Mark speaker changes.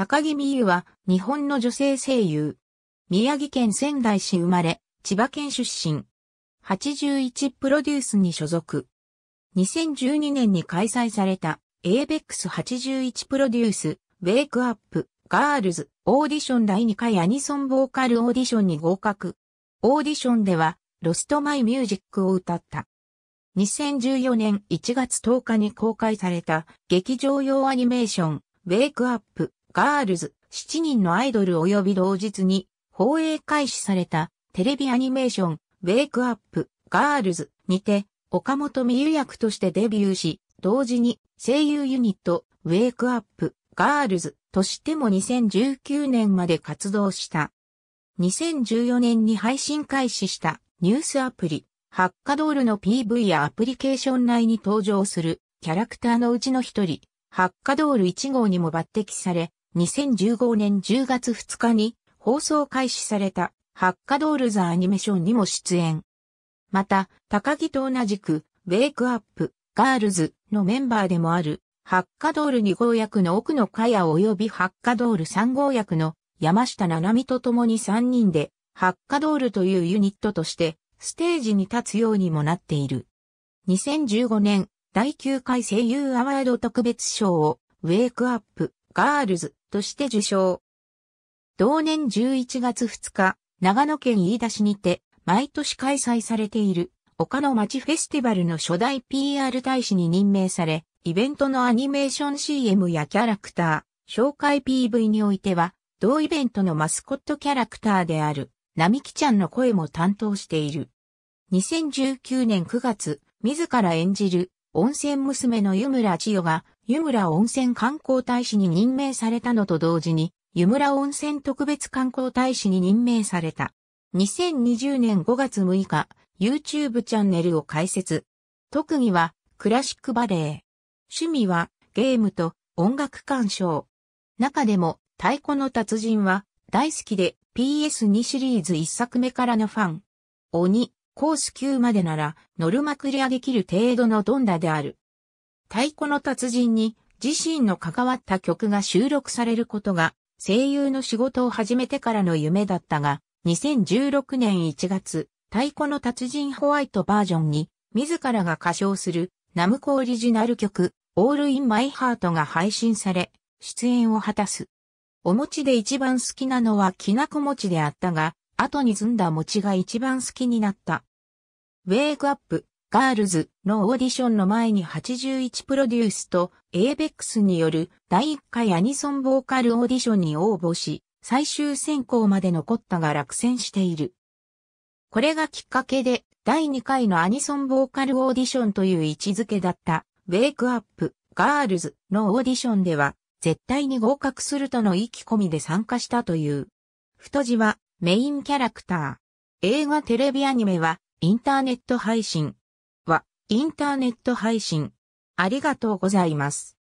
Speaker 1: 高木美優は日本の女性声優。宮城県仙台市生まれ、千葉県出身。81プロデュースに所属。2012年に開催された ABEX81 プロデュース、ウェイクアップ、ガールズ、オーディション第2回アニソンボーカルオーディションに合格。オーディションでは、ロストマイミュージックを歌った。2014年1月10日に公開された劇場用アニメーション、ウェイクアップ、ガールズ、7人のアイドル及び同日に放映開始されたテレビアニメーション、ウェイクアップ、ガールズにて岡本美優役としてデビューし、同時に声優ユニット、ウェイクアップ、ガールズとしても2019年まで活動した。2014年に配信開始したニュースアプリ、ハッカドールの PV やアプリケーション内に登場するキャラクターのうちの一人、ハッカドール1号にも抜擢され、2015年10月2日に放送開始されたハッカドールザアニメションにも出演。また、高木と同じく、ウェイクアップ、ガールズのメンバーでもある、ハッカドール2号役の奥野かや及びハッカドール3号役の山下七海と共に3人で、ハッカドールというユニットとして、ステージに立つようにもなっている。2015年、第9回声優アワード特別賞を、ウェイクアップ、ガールズとして受賞。同年11月2日、長野県飯田市にて、毎年開催されている、丘の町フェスティバルの初代 PR 大使に任命され、イベントのアニメーション CM やキャラクター、紹介 PV においては、同イベントのマスコットキャラクターである、並木ちゃんの声も担当している。2019年9月、自ら演じる温泉娘の湯村千代が湯村温泉観光大使に任命されたのと同時に、湯村温泉特別観光大使に任命された。2020年5月6日、YouTube チャンネルを開設。特技は、クラシックバレエ。趣味は、ゲームと音楽鑑賞。中でも、太鼓の達人は、大好きで PS2 シリーズ1作目からのファン。鬼、コース9までなら、ノルマクリアできる程度のどんだである。太鼓の達人に自身の関わった曲が収録されることが声優の仕事を始めてからの夢だったが、2016年1月、太鼓の達人ホワイトバージョンに自らが歌唱するナムコオリジナル曲 All in My Heart が配信され、出演を果たす。お餅で一番好きなのはきなこ餅であったが、後にずんだ餅が一番好きになった。ウェイクアップガールズのオーディションの前に81プロデュースとエーベックスによる第1回アニソンボーカルオーディションに応募し、最終選考まで残ったが落選している。これがきっかけで第2回のアニソンボーカルオーディションという位置づけだったウェイクアップガールズのオーディションでは絶対に合格するとの意気込みで参加したという。太字はメインキャラクター。映画テレビアニメはインターネット配信。インターネット配信。ありがとうございます。